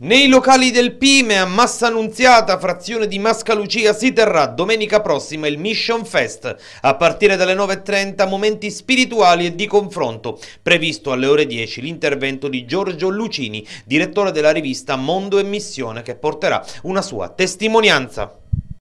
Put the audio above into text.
Nei locali del Pime a Massa Annunziata, frazione di Mascalucia, si terrà domenica prossima il Mission Fest. A partire dalle 9.30 momenti spirituali e di confronto. Previsto alle ore 10 l'intervento di Giorgio Lucini, direttore della rivista Mondo e Missione, che porterà una sua testimonianza.